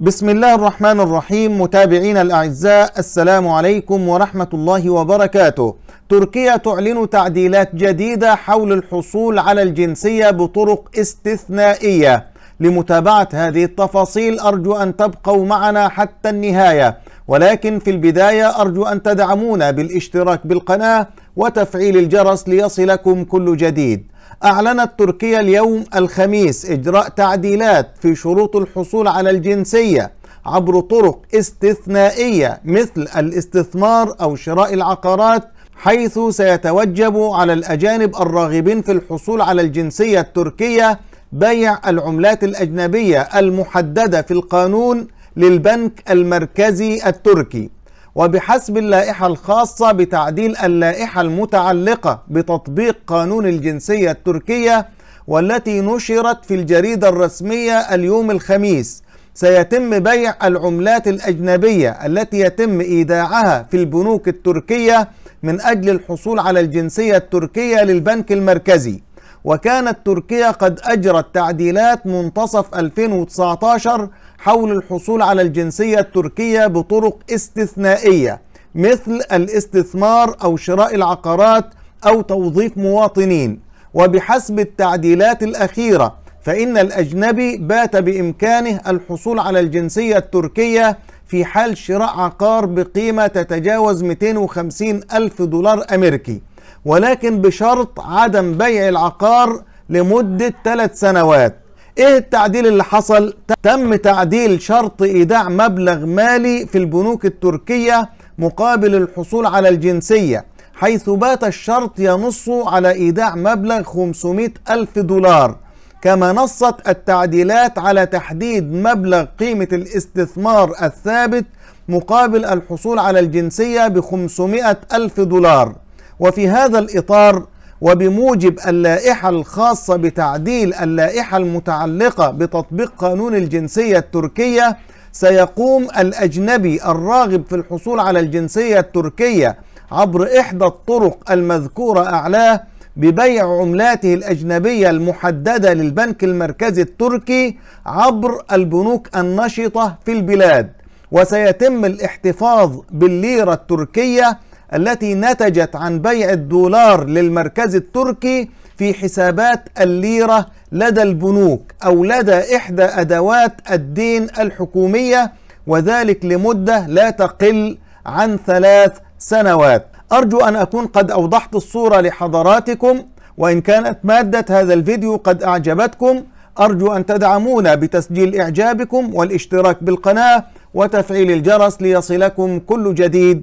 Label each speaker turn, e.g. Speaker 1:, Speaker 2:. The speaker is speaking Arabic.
Speaker 1: بسم الله الرحمن الرحيم متابعينا الاعزاء السلام عليكم ورحمه الله وبركاته. تركيا تعلن تعديلات جديده حول الحصول على الجنسيه بطرق استثنائيه. لمتابعه هذه التفاصيل ارجو ان تبقوا معنا حتى النهايه، ولكن في البدايه ارجو ان تدعمونا بالاشتراك بالقناه وتفعيل الجرس ليصلكم كل جديد أعلنت تركيا اليوم الخميس إجراء تعديلات في شروط الحصول على الجنسية عبر طرق استثنائية مثل الاستثمار أو شراء العقارات حيث سيتوجب على الأجانب الراغبين في الحصول على الجنسية التركية بيع العملات الأجنبية المحددة في القانون للبنك المركزي التركي وبحسب اللائحة الخاصة بتعديل اللائحة المتعلقة بتطبيق قانون الجنسية التركية والتي نشرت في الجريدة الرسمية اليوم الخميس سيتم بيع العملات الأجنبية التي يتم إيداعها في البنوك التركية من أجل الحصول على الجنسية التركية للبنك المركزي وكانت تركيا قد أجرت تعديلات منتصف 2019 حول الحصول على الجنسية التركية بطرق استثنائية مثل الاستثمار أو شراء العقارات أو توظيف مواطنين وبحسب التعديلات الأخيرة فإن الأجنبي بات بإمكانه الحصول على الجنسية التركية في حال شراء عقار بقيمة تتجاوز 250 ألف دولار أمريكي ولكن بشرط عدم بيع العقار لمدة ثلاث سنوات ايه التعديل اللي حصل تم تعديل شرط ايداع مبلغ مالي في البنوك التركية مقابل الحصول على الجنسية حيث بات الشرط ينص على ايداع مبلغ 500 ألف دولار كما نصت التعديلات على تحديد مبلغ قيمة الاستثمار الثابت مقابل الحصول على الجنسية ب 500 ألف دولار وفي هذا الإطار وبموجب اللائحة الخاصة بتعديل اللائحة المتعلقة بتطبيق قانون الجنسية التركية سيقوم الأجنبي الراغب في الحصول على الجنسية التركية عبر إحدى الطرق المذكورة أعلاه ببيع عملاته الأجنبية المحددة للبنك المركزي التركي عبر البنوك النشطة في البلاد وسيتم الاحتفاظ بالليرة التركية التي نتجت عن بيع الدولار للمركز التركي في حسابات الليرة لدى البنوك أو لدى إحدى أدوات الدين الحكومية وذلك لمدة لا تقل عن ثلاث سنوات أرجو أن أكون قد أوضحت الصورة لحضراتكم وإن كانت مادة هذا الفيديو قد أعجبتكم أرجو أن تدعمونا بتسجيل إعجابكم والاشتراك بالقناة وتفعيل الجرس ليصلكم كل جديد